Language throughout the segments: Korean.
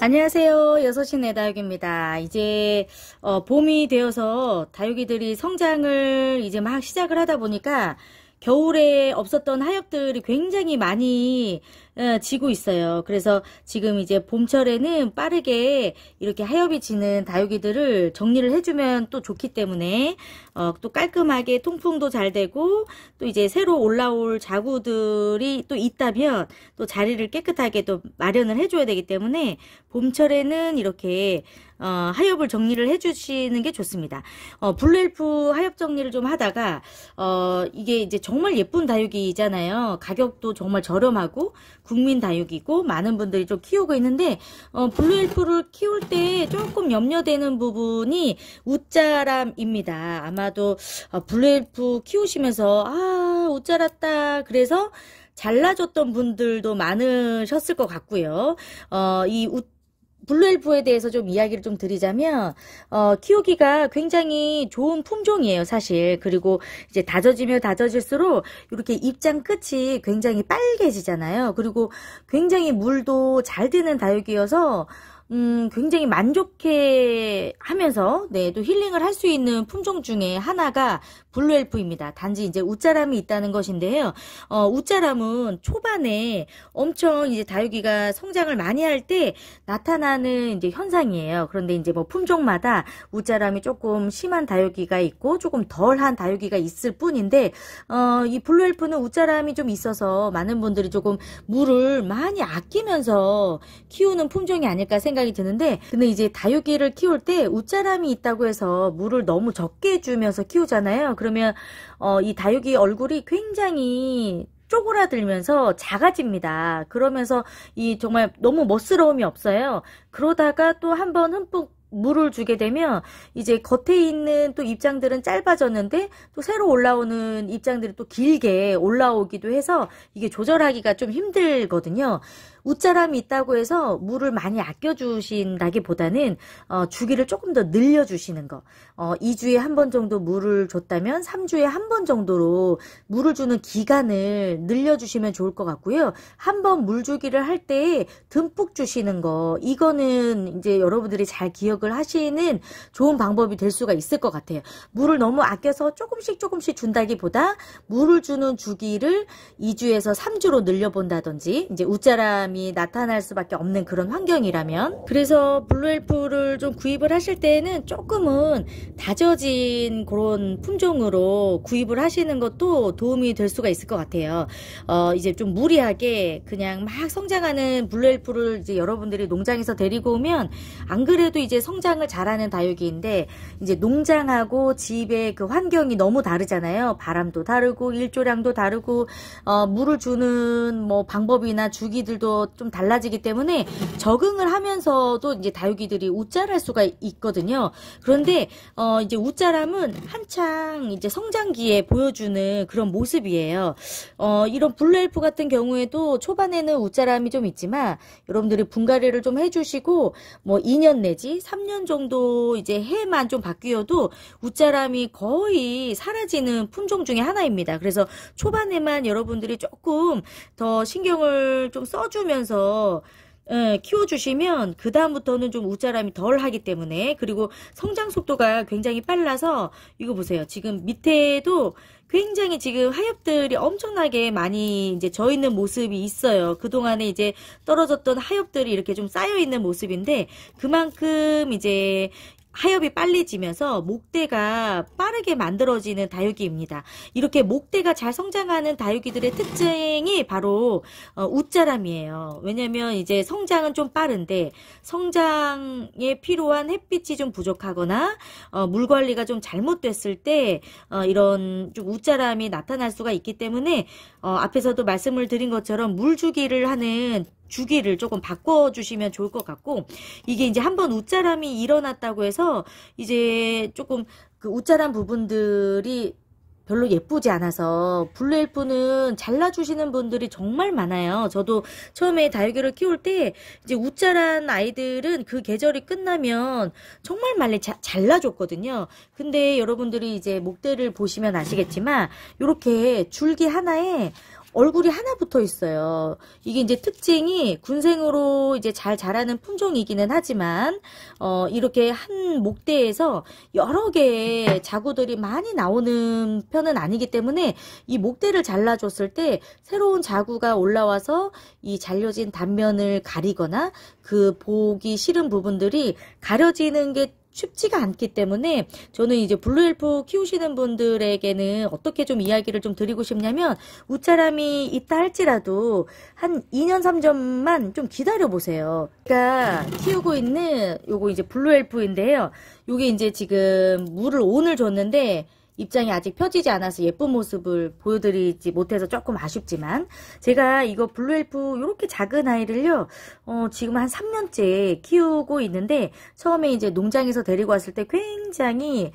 안녕하세요. 6시 내다육입니다. 이제 어, 봄이 되어서 다육이들이 성장을 이제 막 시작을 하다 보니까 겨울에 없었던 하엽들이 굉장히 많이 예, 지고 있어요. 그래서 지금 이제 봄철에는 빠르게 이렇게 하엽이 지는 다육이들을 정리를 해주면 또 좋기 때문에 어, 또 깔끔하게 통풍도 잘 되고 또 이제 새로 올라올 자구들이 또 있다면 또 자리를 깨끗하게 또 마련을 해줘야 되기 때문에 봄철에는 이렇게 어, 하엽을 정리를 해주시는 게 좋습니다. 어, 블루엘프 하엽 정리를 좀 하다가 어, 이게 이제 정말 예쁜 다육이잖아요. 가격도 정말 저렴하고 국민 다육이고 많은 분들이 좀 키우고 있는데 어, 블루엘프를 키울 때 조금 염려되는 부분이 웃자람입니다. 아마도 어, 블루엘프 키우시면서 아 웃자랐다 그래서 잘라줬던 분들도 많으셨을 것 같고요. 어, 이 웃, 블루엘프에 대해서 좀 이야기를 좀 드리자면 어, 키우기가 굉장히 좋은 품종이에요 사실 그리고 이제 다져지면 다져질수록 이렇게 입장 끝이 굉장히 빨개지잖아요 그리고 굉장히 물도 잘 드는 다육이어서 음, 굉장히 만족해 하면서, 네, 또 힐링을 할 수 있는 품종 중에 하나가 블루 엘프입니다. 단지 이제 웃자람이 있다는 것인데요. 어, 웃자람은 초반에 엄청 이제 다육이가 성장을 많이 할 때 나타나는 이제 현상이에요. 그런데 이제 뭐 품종마다 웃자람이 조금 심한 다육이가 있고 조금 덜한 다육이가 있을 뿐인데, 어, 이 블루 엘프는 웃자람이 좀 있어서 많은 분들이 조금 물을 많이 아끼면서 키우는 품종이 아닐까 생각합니다. 생각이 드는데 근데 이제 다육이를 키울 때 웃자람이 있다고 해서 물을 너무 적게 주면서 키우잖아요. 그러면 어, 이 다육이 얼굴이 굉장히 쪼그라들면서 작아집니다. 그러면서 이 정말 너무 멋스러움이 없어요. 그러다가 또 한번 흠뻑 물을 주게 되면 이제 겉에 있는 또 입장들은 짧아졌는데 또 새로 올라오는 입장들이 또 길게 올라오기도 해서 이게 조절하기가 좀 힘들거든요. 웃자람이 있다고 해서 물을 많이 아껴주신다기보다는 어, 주기를 조금 더 늘려주시는 거. 어, 2주에 한 번 정도 물을 줬다면 3주에 한 번 정도로 물을 주는 기간을 늘려주시면 좋을 것 같고요. 한 번 물 주기를 할 때 듬뿍 주시는 거. 이거는 이제 여러분들이 잘 기억을 하시는 좋은 방법이 될 수가 있을 것 같아요. 물을 너무 아껴서 조금씩 조금씩 준다기보다 물을 주는 주기를 2주에서 3주로 늘려본다든지 이제 웃자람 사람이 나타날 수밖에 없는 그런 환경이라면 그래서 블루엘프를 좀 구입을 하실 때에는 조금은 다져진 그런 품종으로 구입을 하시는 것도 도움이 될 수가 있을 것 같아요 어 이제 좀 무리하게 그냥 막 성장하는 블루엘프를 이제 여러분들이 농장에서 데리고 오면 안 그래도 이제 성장을 잘하는 다육이인데 이제 농장하고 집의 그 환경이 너무 다르잖아요 바람도 다르고 일조량도 다르고 어 물을 주는 뭐 방법이나 주기들도 좀 달라지기 때문에 적응을 하면서도 이제 다육이들이 우짤할 수가 있거든요. 그런데 어 이제 우짤함은 한창 이제 성장기에 보여주는 그런 모습이에요. 어 이런 블루엘프 같은 경우에도 초반에는 우짤함이 좀 있지만 여러분들이 분갈이를 좀 해주시고 뭐 2년 내지 3년 정도 이제 해만 좀 바뀌어도 우짤함이 거의 사라지는 품종 중에 하나입니다. 그래서 초반에만 여러분들이 조금 더 신경을 좀 써주면 하면서 예, 키워주시면 그 다음부터는 좀 웃자람이 덜 하기 때문에 그리고 성장 속도가 굉장히 빨라서 이거 보세요 지금 밑에도 굉장히 지금 하엽들이 엄청나게 많이 이제 져 있는 모습이 있어요 그동안에 이제 떨어졌던 하엽들이 이렇게 좀 쌓여 있는 모습인데 그만큼 이제 하엽이 빨리 지면서 목대가 빠르게 만들어지는 다육이입니다. 이렇게 목대가 잘 성장하는 다육이들의 특징이 바로 어, 웃자람이에요. 왜냐면 하 이제 성장은 좀 빠른데 성장에 필요한 햇빛이 좀 부족하거나 어, 물 관리가 좀 잘못됐을 때 어, 이런 좀 웃자람이 나타날 수가 있기 때문에 앞에서도 말씀을 드린 것처럼 물 주기를 하는 주기를 조금 바꿔주시면 좋을 것 같고 이게 이제 한번 웃자람이 일어났다고 해서 이제 조금 그 웃자람 부분들이 별로 예쁘지 않아서 블루엘프는 잘라주시는 분들이 정말 많아요. 저도 처음에 다육이를 키울 때 이제 우짜란 아이들은 그 계절이 끝나면 정말 말래 잘라줬거든요. 근데 여러분들이 이제 목대를 보시면 아시겠지만 이렇게 줄기 하나에 얼굴이 하나 붙어 있어요. 이게 이제 특징이 군생으로 이제 잘 자라는 품종이기는 하지만 어, 이렇게 한 목대에서 여러 개의 자구들이 많이 나오는 편은 아니기 때문에 이 목대를 잘라줬을 때 새로운 자구가 올라와서 이 잘려진 단면을 가리거나 그 보기 싫은 부분들이 가려지는 게 쉽지가 않기 때문에 저는 이제 블루엘프 키우시는 분들에게는 어떻게 좀 이야기를 좀 드리고 싶냐면 우차람이 있다 할지라도 한 2년 3년만 좀 기다려 보세요. 그러 그러니까 키우고 있는 요거 이제 블루엘프인데요. 요게 이제 지금 물을 오늘 줬는데 입장이 아직 펴지지 않아서 예쁜 모습을 보여드리지 못해서 조금 아쉽지만 제가 이거 블루엘프 이렇게 작은 아이를요 어, 지금 한 3년째 키우고 있는데 처음에 이제 농장에서 데리고 왔을 때 굉장히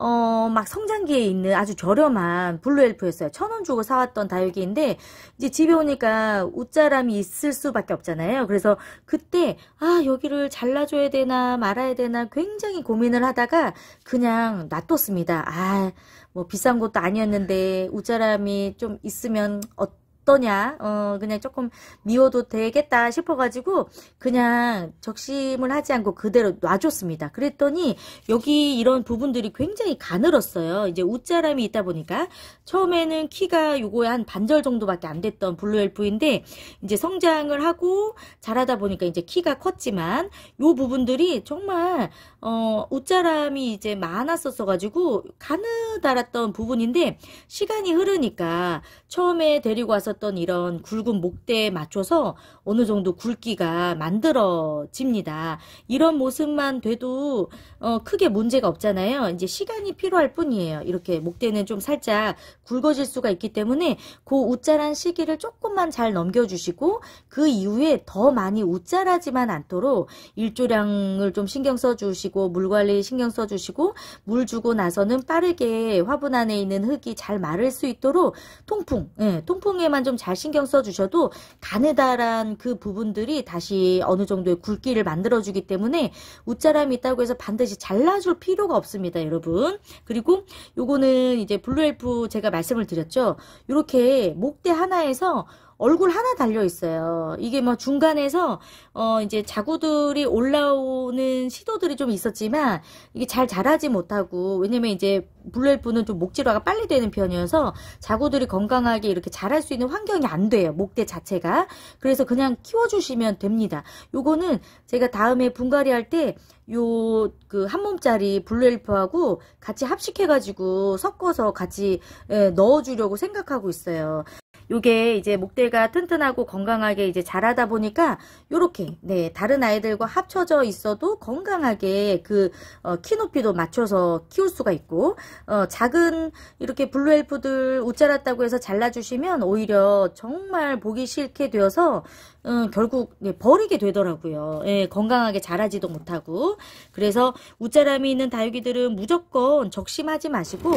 어, 막 성장기에 있는 아주 저렴한 블루엘프였어요. 천 원 주고 사왔던 다육이인데, 이제 집에 오니까 웃자람이 있을 수밖에 없잖아요. 그래서 그때, 아, 여기를 잘라줘야 되나 말아야 되나 굉장히 고민을 하다가 그냥 놔뒀습니다. 아, 뭐 비싼 것도 아니었는데, 웃자람이 좀 있으면 어떤 어떠냐 어 그냥 조금 미워도 되겠다 싶어가지고 그냥 적심을 하지 않고 그대로 놔줬습니다 그랬더니 여기 이런 부분들이 굉장히 가늘었어요 이제 웃자람이 있다 보니까 처음에는 키가 요거에 한 반절 정도밖에 안 됐던 블루엘프인데 이제 성장을 하고 자라다 보니까 이제 키가 컸지만 요 부분들이 정말 어 웃자람이 이제 많았었어 가지고 가느다랐던 부분인데 시간이 흐르니까 처음에 데리고 와서 있었던 이런 굵은 목대에 맞춰서 어느 정도 굵기가 만들어집니다. 이런 모습만 돼도 어, 크게 문제가 없잖아요. 이제 시간이 필요할 뿐이에요. 이렇게 목대는 좀 살짝 굵어질 수가 있기 때문에 그웃자란 시기를 조금만 잘 넘겨주시고 그 이후에 더 많이 웃자라지만 않도록 일조량을 좀 신경 써주시고 물 관리 신경 써주시고 물 주고 나서는 빠르게 화분 안에 있는 흙이 잘 마를 수 있도록 통풍, 예, 통풍에만 부분만 좀잘 신경 써주셔도 가느다란 그 부분들이 다시 어느 정도의 굵기를 만들어주기 때문에 웃자람이 있다고 해서 반드시 잘라줄 필요가 없습니다. 여러분. 그리고 요거는 이제 블루엘프 제가 말씀을 드렸죠. 이렇게 목대 하나에서 얼굴 하나 달려 있어요. 이게 뭐 중간에서 어 이제 자구들이 올라오는 시도들이 좀 있었지만 이게 잘 자라지 못하고 왜냐면 이제 블루엘프는 좀 목질화가 빨리 되는 편이어서 자구들이 건강하게 이렇게 자랄 수 있는 환경이 안 돼요. 목대 자체가. 그래서 그냥 키워주시면 됩니다. 요거는 제가 다음에 분갈이 할 때 요 그 한 몸짜리 블루엘프하고 같이 합식해가지고 섞어서 같이 예, 넣어주려고 생각하고 있어요. 요게 이제 목대가 튼튼하고 건강하게 이제 자라다 보니까 요렇게 네 다른 아이들과 합쳐져 있어도 건강하게 그키 어, 높이도 맞춰서 키울 수가 있고 어, 작은 이렇게 블루엘프들 웃자랐다고 해서 잘라주시면 오히려 정말 보기 싫게 되어서 음, 결국 네, 버리게 되더라고요. 예, 건강하게 자라지도 못하고 그래서 웃자람이 있는 다육이들은 무조건 적심하지 마시고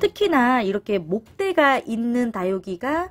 특히나 이렇게 목대가 있는 다육이가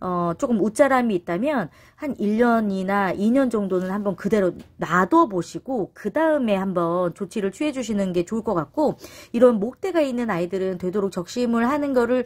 어, 조금 웃자람이 있다면 한 1년이나 2년 정도는 한번 그대로 놔둬 보시고 그 다음에 한번 조치를 취해 주시는 게 좋을 것 같고 이런 목대가 있는 아이들은 되도록 적심을 하는 거를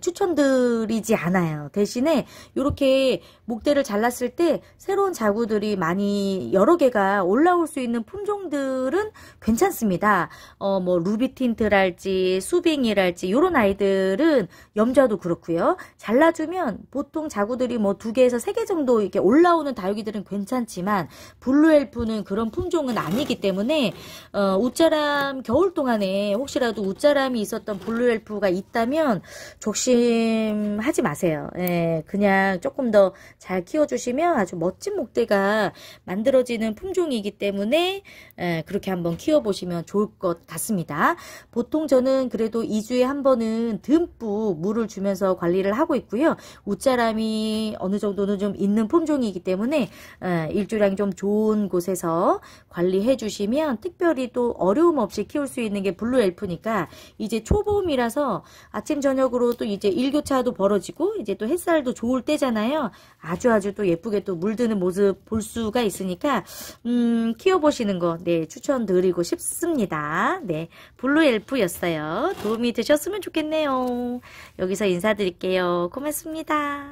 추천드리지 않아요. 대신에 이렇게 목대를 잘랐을 때 새로운 자구들이 많이 여러 개가 올라올 수 있는 품종들은 괜찮습니다. 어, 뭐 루비틴트랄지 수빙이랄지 이런 아이들은 염좌도 그렇고요. 잘라주면 보통 보통 자구들이 뭐 두 개에서 세 개 정도 이렇게 올라오는 다육이들은 괜찮지만 블루엘프는 그런 품종은 아니기 때문에 어, 우짜람 겨울 동안에 혹시라도 우짜람이 있었던 블루엘프가 있다면 조심하지 마세요. 예, 그냥 조금 더 잘 키워주시면 아주 멋진 목대가 만들어지는 품종이기 때문에 예, 그렇게 한번 키워보시면 좋을 것 같습니다. 보통 저는 그래도 2주에 한 번은 듬뿍 물을 주면서 관리를 하고 있고요. 우짜람 사람이 어느 정도는 좀 있는 품종이기 때문에 예, 일조량좀 좋은 곳에서 관리해 주시면 특별히 또 어려움 없이 키울 수 있는 게 블루 엘프니까 이제 초봄이라서 아침 저녁으로 또 이제 일교차도 벌어지고 이제 또 햇살도 좋을 때잖아요. 아주 아주 또 예쁘게 또 물드는 모습 볼 수가 있으니까 음, 키워보시는 거 네, 추천드리고 싶습니다. 네, 블루 엘프였어요. 도움이 되셨으면 좋겠네요. 여기서 인사드릴게요. 고맙습니다.